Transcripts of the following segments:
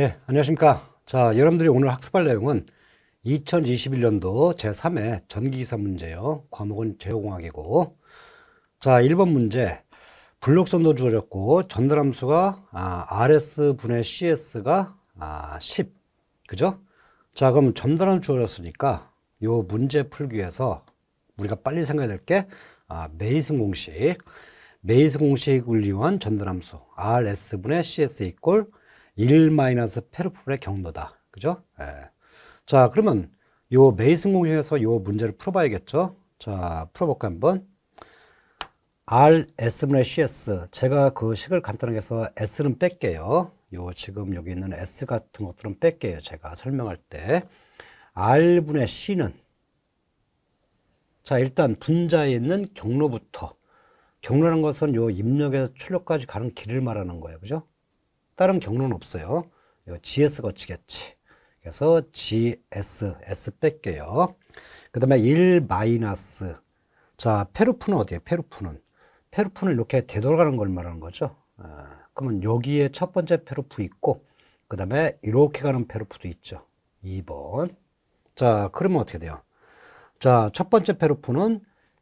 네, 안녕하십니까. 자, 여러분들이 오늘 학습할 내용은 2021년도 제3회 전기기사 문제요. 과목은 제어공학이고. 자, 1번 문제. 블록선도 주어졌고, 전달함수가 아, RS분의 CS가 아, 10. 그죠? 자, 그럼 전달함수 주어졌으니까 요 문제 풀기 위해서 우리가 빨리 생각해야 될 게 아, 메이슨 공식. 메이슨 공식을 이용한 전달함수 RS분의 CS 이꼴 1마이너 페르풀의 경로다. 그죠? 예. 자, 그러면 요 메이슨 공식에서 요 문제를 풀어봐야겠죠? 자, 풀어볼까 한번. R, S분의 CS. 제가 그 식을 간단하게 해서 S는 뺄게요. 요 지금 여기 있는 S 같은 것들은 뺄게요. 제가 설명할 때. R분의 C는 자, 일단 분자에 있는 경로부터 경로라는 것은 요 입력에서 출력까지 가는 길을 말하는 거예요. 그죠? 다른 경로는 없어요. 이거 GS 거치겠지. 그래서 GS, S 뺄게요. 그 다음에 1 마이너스. 자, 페루프는 어디에요? 페루프는. 페루프는 이렇게 되돌아가는 걸 말하는 거죠. 아, 그러면 여기에 첫 번째 페루프 있고, 그 다음에 이렇게 가는 페루프도 있죠. 2번. 자, 그러면 어떻게 돼요? 자, 첫 번째 페루프는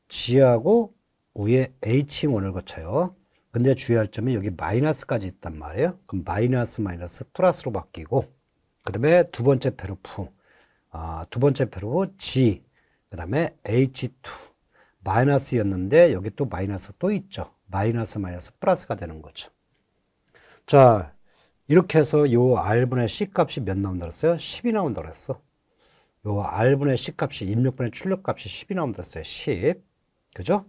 G하고 위에 H원을 거쳐요. 근데 주의할 점이 여기 마이너스까지 있단 말이에요. 그럼 마이너스 마이너스 플러스로 바뀌고 그 다음에 두 번째 페루프 아, 두 번째 페루 G 그 다음에 H2 마이너스였는데 여기 또 마이너스 또 있죠. 마이너스 마이너스 플러스가 되는 거죠. 자 이렇게 해서 요 R분의 C값이 몇 나온다 그랬어요? 10이 나온다 그랬어. 요 R분의 C값이 입력분의 출력값이 10이 나온다 그랬어요. 10 그죠?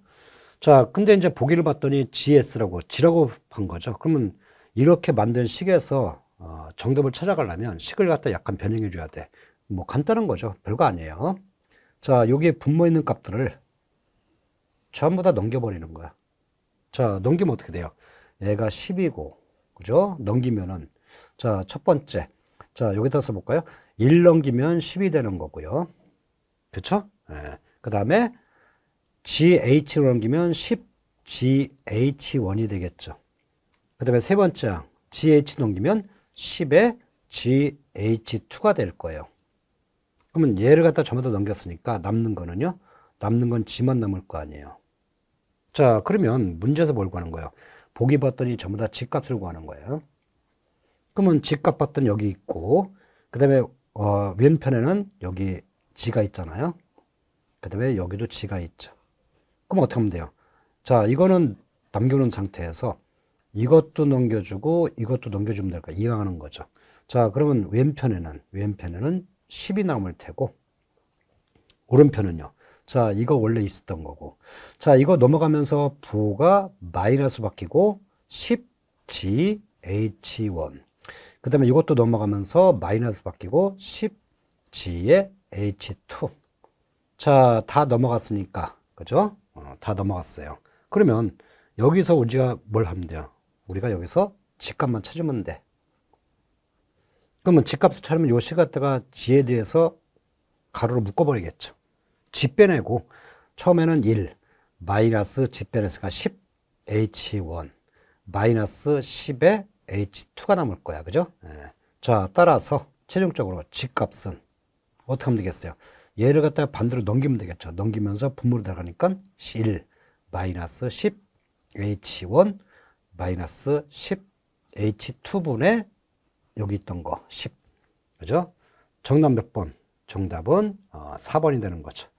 자, 근데 이제 보기를 봤더니 GS라고, 지라고한 거죠. 그러면 이렇게 만든 식에서 어, 정답을 찾아가려면 식을 갖다 약간 변형해 줘야 돼. 뭐 간단한 거죠. 별거 아니에요. 자, 여기에 분모 있는 값들을 전부 다 넘겨버리는 거야. 자, 넘기면 어떻게 돼요? 얘가 10이고, 그죠? 넘기면은, 자, 첫 번째. 자, 여기다 써볼까요? 1 넘기면 10이 되는 거고요. 그쵸? 예. 그 다음에 GH로 넘기면 10GH1이 되겠죠. 그 다음에 세 번째 GH 넘기면 10에 GH2가 될 거예요. 그러면 얘를 갖다 전부 다 넘겼으니까 남는 거는요. 남는 건 G만 남을 거 아니에요. 자 그러면 문제에서 뭘 구하는 거예요? 보기 봤더니 전부 다 집값을 구하는 거예요. 그러면 집값 봤더니 여기 있고 그 다음에 어, 왼편에는 여기 G가 있잖아요. 그 다음에 여기도 G가 있죠. 그럼 어떻게 하면 돼요? 자, 이거는 남겨놓은 상태에서 이것도 넘겨주고 이것도 넘겨주면 될까? 이항하는 거죠. 자, 그러면 왼편에는, 왼편에는 10이 남을 테고, 오른편은요. 자, 이거 원래 있었던 거고. 자, 이거 넘어가면서 부가 마이너스 바뀌고, 10G H1. 그 다음에 이것도 넘어가면서 마이너스 바뀌고, 10G에 H2. 자, 다 넘어갔으니까. 그죠? 어, 다 넘어갔어요. 그러면 여기서 우리가 뭘 하면 돼요? 우리가 여기서 집값만 찾으면 돼. 그러면 집값을 찾으면 요시 갖다가 지에 대해서 가로로 묶어버리겠죠. 집 빼내고 처음에는 1 마이너스 집 빼내서가 10 H1 마이너스 10에 H2가 남을 거야. 그죠? 예. 자 따라서 최종적으로 집값은 어떻게 하면 되겠어요? 얘를 갖다가 반대로 넘기면 되겠죠. 넘기면서 분모로 들어가니까 1 마이너스 10H1 마이너스 10H2분의 여기 있던 거 10. 그죠? 정답 몇 번? 정답은 4번이 어, 되는 거죠.